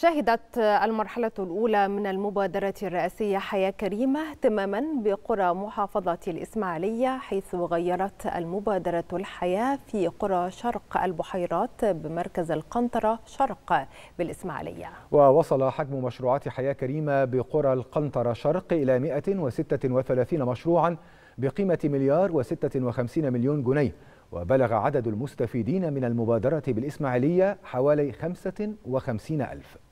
شهدت المرحلة الأولى من المبادرة الرئاسية حياة كريمة اهتماما بقرى محافظة الإسماعيلية حيث غيرت المبادرة الحياة في قرى شرق البحيرات بمركز القنطرة شرق بالإسماعيلية ووصل حجم مشروعات حياة كريمة بقرى القنطرة شرق إلى 136 مشروعا بقيمة مليار و56 مليون جنيه وبلغ عدد المستفيدين من المبادرة بالإسماعيلية حوالي 55 ألف